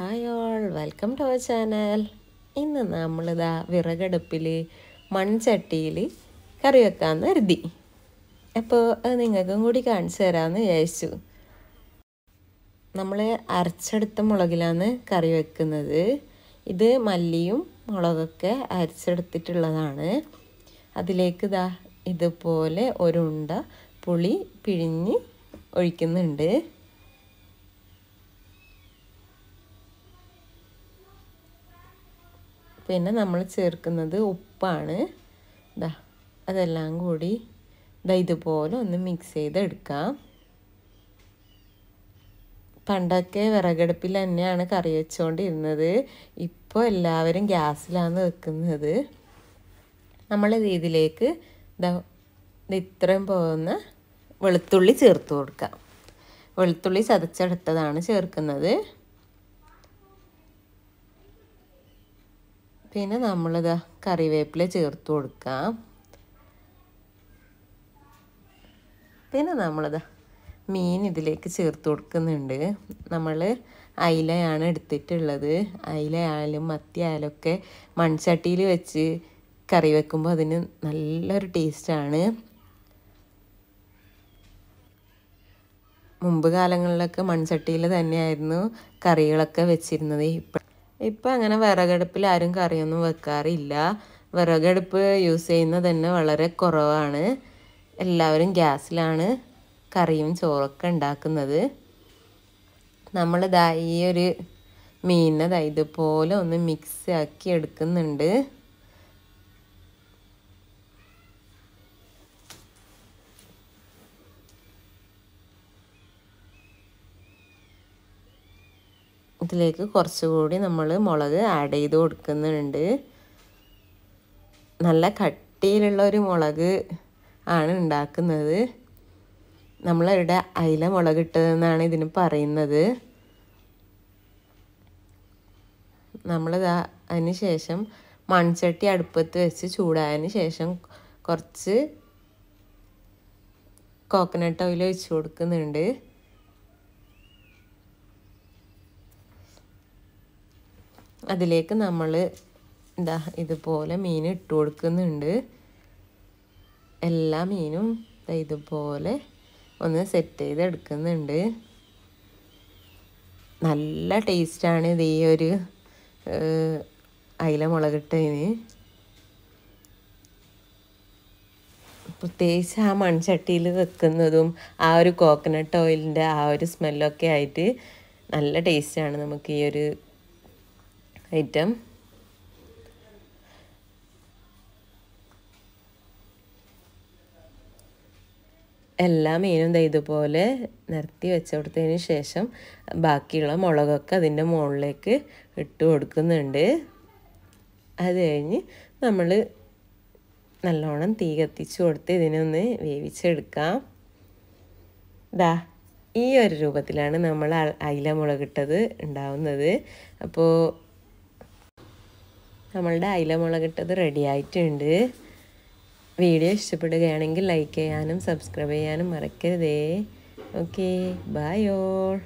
hi all welcome to our channel ഇന്ന് നമ്മളിതാ വിറകടുപ്പിൽ മൺചട്ടിയിൽ കറി വെക്കാമെന്ന് കരുതി അപ്പോൾ അത് നിങ്ങൾക്കും കൂടി കാണിച്ചു തരാമെന്ന് വിചാരിച്ചു നമ്മൾ അരച്ചെടുത്ത മുളകിലാണ് കറി വെക്കുന്നത് ഇത് മല്ലിയും മുളകൊക്കെ അരച്ചെടുത്തിട്ടുള്ളതാണ് അതിലേക്ക് ഇതാ ഇതുപോലെ ഒരുണ്ട പുളി പിഴിഞ്ഞ് ഒഴിക്കുന്നുണ്ട് പിന്നെ നമ്മൾ ചേർക്കുന്നത് ഉപ്പാണ് ഇതാ അതെല്ലാം കൂടി ഇതാ ഇതുപോലെ ഒന്ന് മിക്സ് ചെയ്തെടുക്കാം പണ്ടൊക്കെ വിറകടുപ്പിൽ തന്നെയാണ് കറി വെച്ചുകൊണ്ടിരുന്നത് ഇപ്പോൾ എല്ലാവരും ഗ്യാസിലാണ് വെക്കുന്നത് നമ്മൾ ഇതിലേക്ക് ഇത്രയും പോകുന്ന വെളുത്തുള്ളി ചേർത്ത് കൊടുക്കാം വെളുത്തുള്ളി ചതച്ചെടുത്തതാണ് ചേർക്കുന്നത് പിന്നെ നമ്മളിത് കറിവേപ്പില ചേർത്ത് കൊടുക്കാം പിന്നെ നമ്മളിത് മീൻ ഇതിലേക്ക് ചേർത്ത് കൊടുക്കുന്നുണ്ട് നമ്മൾ അയിലയാണ് എടുത്തിട്ടുള്ളത് അയിലയായാലും മത്തി ആയാലും ഒക്കെ മൺചട്ടിയിൽ വെച്ച് കറി വെക്കുമ്പോൾ അതിന് നല്ലൊരു ടേസ്റ്റാണ് മുമ്പ് കാലങ്ങളിലൊക്കെ മൺചട്ടിയിൽ തന്നെയായിരുന്നു കറികളൊക്കെ വെച്ചിരുന്നത് ഇപ്പം ഇപ്പം അങ്ങനെ വിറകടുപ്പിൽ ആരും കറിയൊന്നും വെക്കാറില്ല വിറകടുപ്പ് യൂസ് ചെയ്യുന്നത് തന്നെ വളരെ കുറവാണ് എല്ലാവരും ഗ്യാസിലാണ് കറിയും ചോറൊക്കെ ഉണ്ടാക്കുന്നത് നമ്മൾ ദാ ഈ ഒരു മീനിനെ ഇതുപോലെ ഒന്ന് മിക്സ് ആക്കി എടുക്കുന്നുണ്ട് ഇതിലേക്ക് കുറച്ചുകൂടി നമ്മൾ മുളക് ആഡ് ചെയ്ത് കൊടുക്കുന്നുണ്ട് നല്ല കട്ടിയിലുള്ള ഒരു മുളക് ആണ് ഉണ്ടാക്കുന്നത് നമ്മളിവിടെ അയില മുളക് ഇട്ടതെന്നാണ് ഇതിന് പറയുന്നത് നമ്മളിതാ അതിന് ശേഷം മൺചട്ടി അടുപ്പത്ത് വെച്ച് ചൂടായതിന് ശേഷം കുറച്ച് കോക്കനട്ട് ഓയിൽ ഒഴിച്ച് കൊടുക്കുന്നുണ്ട് അതിലേക്ക് നമ്മൾ എന്താ ഇതുപോലെ മീൻ ഇട്ട് കൊടുക്കുന്നുണ്ട് എല്ലാ മീനും ഇതുപോലെ ഒന്ന് സെറ്റ് ചെയ്തെടുക്കുന്നുണ്ട് നല്ല ടേസ്റ്റാണ് ഇത് ഈ ഒരു അയില മുളകിട്ടതിന് പ്രത്യേകിച്ച് ആ മൺചട്ടിയിൽ വെക്കുന്നതും ആ ഒരു കോക്കനട്ട് ഓയിലിൻ്റെ ആ ഒരു സ്മെല്ലൊക്കെ ആയിട്ട് നല്ല ടേസ്റ്റാണ് നമുക്ക് ഈ ഒരു ഐറ്റം എല്ലാ മീനും ഇതുപോലെ നിരത്തി വെച്ച് കൊടുത്തതിന് ശേഷം ബാക്കിയുള്ള മുളകൊക്കെ അതിൻ്റെ മുകളിലേക്ക് ഇട്ട് കൊടുക്കുന്നുണ്ട് അത് കഴിഞ്ഞ് നമ്മൾ നല്ലോണം തീ കത്തിച്ച് കൊടുത്ത് ഇതിനൊന്ന് വേവിച്ചെടുക്കാം ദാ ഈ ഒരു രൂപത്തിലാണ് നമ്മൾ അയില മുളകിട്ടത് ഉണ്ടാവുന്നത് അപ്പോൾ നമ്മളുടെ അയില ഇട്ടത് റെഡി ആയിട്ടുണ്ട് വീഡിയോ ഇഷ്ടപ്പെടുകയാണെങ്കിൽ ലൈക്ക് ചെയ്യാനും സബ്സ്ക്രൈബ് ചെയ്യാനും മറക്കരുതേ ഓക്കെ ബൈ ഓൾ